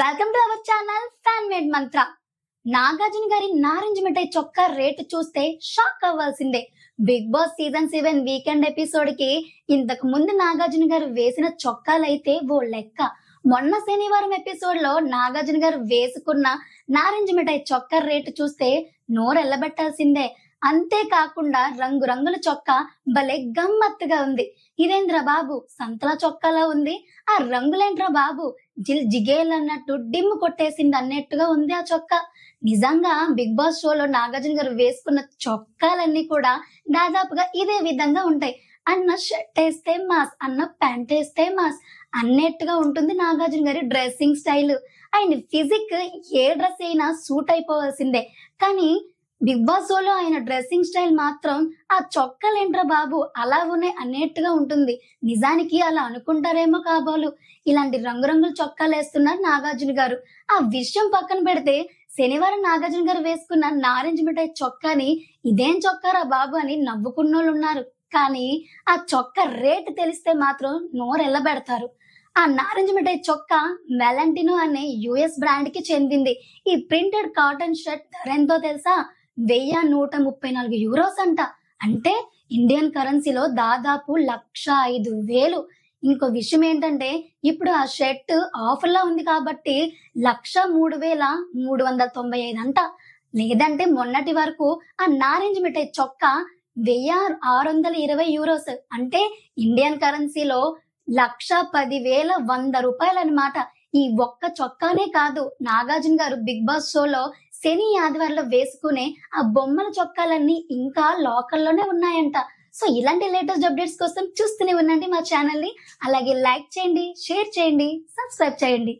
welcome to our channel fan made Mantra Nagarjuna గారి నారింజ మిఠాయి చొక్కా రేటు చూస్తే షాక్ అవ్వాల్సిందే big boss season seven weekend episode కి ఇంతకు ముందు నాగార్జున గారు వేసిన చొక్కాలైతే ఓ లెక్క మొన్న శనివారం ఎపిసోడ్ లో నాగార్జున గారు వేసుకున్న నారింజ మిఠాయి చొక్కా రేటు చూస్తే నోరెల్లబెట్టాల్సిందే అంతేకాకుండా రంగురంగుల చొక్కా భలే గమ్మత్తుగా ఉంది ఇదేంద్రా బాబు సంతల చొక్కలా ఉంది ఆ రంగులేంట్రా బాబు జిల్ జిగేలన్నట్టు అన్నట్టు కొట్టేసింది అన్నట్టుగా ఉంది ఆ చొక్కా నిజంగా బిగ్ బాస్ షోలో నాగార్జున గారు వేసుకున్న చొక్కాలన్నీ కూడా దాదాపుగా ఇదే విధంగా ఉంటాయి అన్న షర్ట్ వేస్తే మాస్ అన్న ప్యాంట్ వేస్తే మాస్ అన్నట్టుగా ఉంటుంది నాగార్జున గారి డ్రెస్సింగ్ స్టైల్ ఆయన ఫిజిక్ ఏ డ్రెస్ అయినా సూట్ అయిపోవాల్సిందే కానీ బిగ్ బాస్ లో ఆయన డ్రెస్సింగ్ స్టైల్ మాత్రం ఆ చొక్కలేంట్రా బాబు అలా ఉన్నాయి అనేట్టుగా ఉంటుంది నిజానికి అలా అనుకుంటారేమో కాబోలు ఇలాంటి రంగురంగుల చొక్కాలు వేస్తున్నారు నాగార్జున గారు ఆ విషయం పక్కన పెడితే శనివారం నాగార్జున గారు వేసుకున్న నారెంజ్ మిఠాయి చొక్కాని ఇదేం చొక్కారా బాబు అని నవ్వుకున్నోళ్ళు ఉన్నారు కానీ ఆ చొక్క రేట్ తెలిస్తే మాత్రం నోరెళ్ళబెడతారు ఆ నారింజ మిఠాయి చొక్క మెలంటినో అనే యుఎస్ బ్రాండ్ కి చెందింది ఈ ప్రింటెడ్ కాటన్ షర్ట్ ధర ఎంతో తెలుసా వెయ్యి నూట ముప్పై నాలుగు యూరోస్ అంట అంటే ఇండియన్ కరెన్సీలో దాదాపు లక్ష ఐదు వేలు ఇంకో విషయం ఏంటంటే ఇప్పుడు ఆ షర్ట్ ఆఫర్లో ఉంది కాబట్టి లక్ష మూడు వేల మూడు వందల తొంభై ఐదు అంట లేదంటే మొన్నటి వరకు ఆ నారింజ్ మిఠాయి చొక్కా వెయ్యి ఆరు వందల ఇరవై యూరోస్ అంటే ఇండియన్ కరెన్సీలో లక్ష పది వేల వంద రూపాయలు అనమాట ఈ ఒక్క చొక్కానే కాదు నాగార్జున గారు బిగ్ బాస్ షోలో శని ఆదివారంలో వేసుకునే ఆ బొమ్మల చొక్కాలన్నీ ఇంకా లోకల్లోనే ఉన్నాయంట సో ఇలాంటి లేటెస్ట్ అప్డేట్స్ కోసం చూస్తూనే ఉండండి మా ఛానల్ని అలాగే లైక్ చేయండి షేర్ చేయండి సబ్స్క్రైబ్ చేయండి